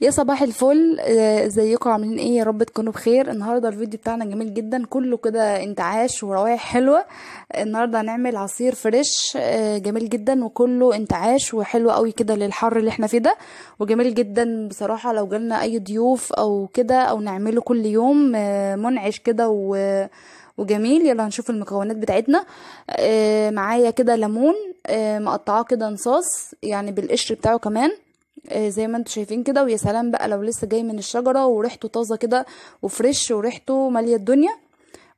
يا صباح الفل آه، ازيكم عاملين ايه يا رب تكونوا بخير النهارده الفيديو بتاعنا جميل جدا كله كده انتعاش وروائح حلوه النهارده هنعمل عصير فريش آه، جميل جدا وكله انتعاش وحلو قوي كده للحر اللي احنا فيه ده وجميل جدا بصراحه لو جالنا اي ضيوف او كده او نعمله كل يوم آه، منعش كده وجميل يلا هنشوف المكونات بتاعتنا معايا كده ليمون مقطعاه كده نصاص يعني بالقشر بتاعه كمان آه، زي ما انتم شايفين كده ويا سلام بقى لو لسه جاي من الشجره وريحته طازه كده وفريش وريحته ماليه الدنيا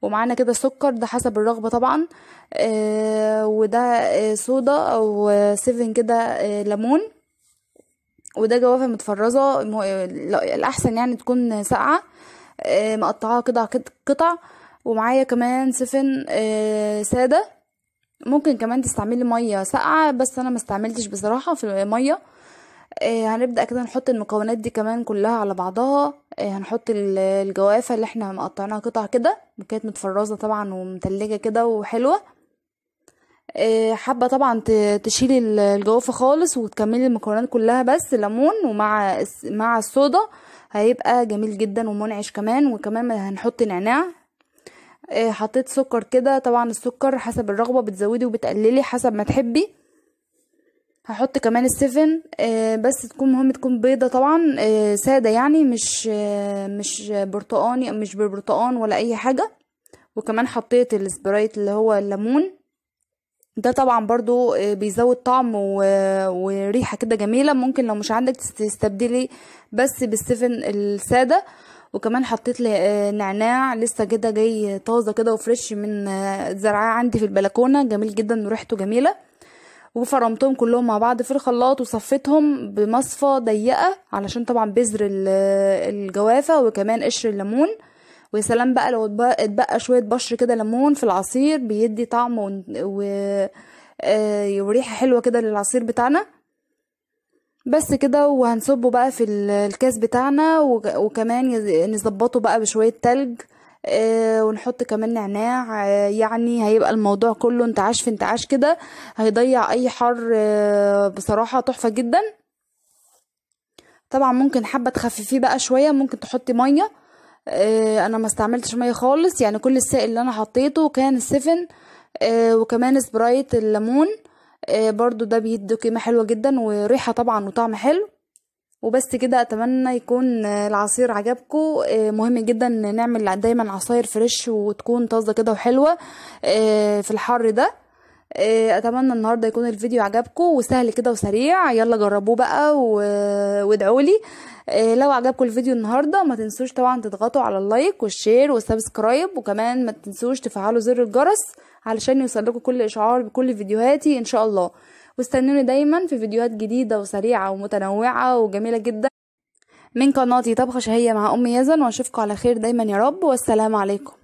ومعانا كده سكر ده حسب الرغبة طبعا آه، وده آه، صودا او سيفن كده ليمون وده جوافة متفرزة الأحسن يعني تكون ساقعة مقطعاها كده قطع ومعايا كمان سفن سادة ممكن كمان تستعملي مية ساقعة بس أنا مستعملتش بصراحة في الميه آه، هنبدأ كده نحط المكونات دي كمان كلها على بعضها آه، هنحط الجوافة اللي احنا مقطعناها قطع كده وكانت متفرزة طبعا ومتلجة كده وحلوة آه، حابة طبعا تشيلي الجوافة خالص وتكملي المكونات كلها بس ليمون ومع مع الصودا هيبقى جميل جدا ومنعش كمان وكمان هنحط نعناع حطيت سكر كده طبعا السكر حسب الرغبة بتزودي وبتقللي حسب ما تحبي هحط كمان السفن آه، بس تكون مهم تكون بيضة طبعا آه، سادة يعني مش آه، مش برتقاني مش بالبرتقان ولا اي حاجة وكمان حطيت السبرايت اللي هو الليمون ده طبعا برضو بيزود طعم و... وريحة كده جميلة ممكن لو مش عندك تستبدلي بس بالسفن السادة وكمان حطيت لي نعناع لسه كده جاي طازة كده وفريش من زرعاه عندي في البلكونة جميل جدا وريحته جميلة وفرمتهم كلهم مع بعض في الخلاط وصفيتهم بمصفى ضيقه علشان طبعا بذر الجوافه وكمان قشر الليمون ويا سلام بقى لو اتبقى شويه بشر كده ليمون في العصير بيدي طعم و, و... آه، وريحه حلوه كده للعصير بتاعنا بس كده وهنصبه بقى في الكاس بتاعنا وكمان نظبطه بقى بشويه تلج آه، ونحط كمان نعناع آه، يعني هيبقى الموضوع كله انتعاش في انتعاش كده هيضيع اي حر آه، بصراحة تحفة جدا طبعا ممكن حابة تخففيه بقى شوية ممكن تحطي مية انا ما استعملتش مية خالص يعني كل السائل اللي انا حطيته كان السفن وكمان سبرايت الليمون برضو ده بيدي قيمة حلوة جدا وريحة طبعا وطعم حلو وبس كده اتمنى يكون العصير عجبكم آه، مهم جدا نعمل دايما عصاير فريش وتكون طازه كده وحلوه آه، في الحر ده آه، اتمنى النهارده يكون الفيديو عجبكم وسهل كده وسريع يلا جربوه بقى وادعوا لي لو عجبكم الفيديو النهارده ما تنسوش طبعا تضغطوا على اللايك والشير والسبسكرايب وكمان ما تنسوش تفعلوا زر الجرس علشان لكم كل اشعار بكل فيديوهاتي ان شاء الله واستنوني دايما في فيديوهات جديدة وسريعة ومتنوعة وجميلة جدا من قناتي طبخة شهية مع أم يزن وأشوفكم على خير دايما يا رب والسلام عليكم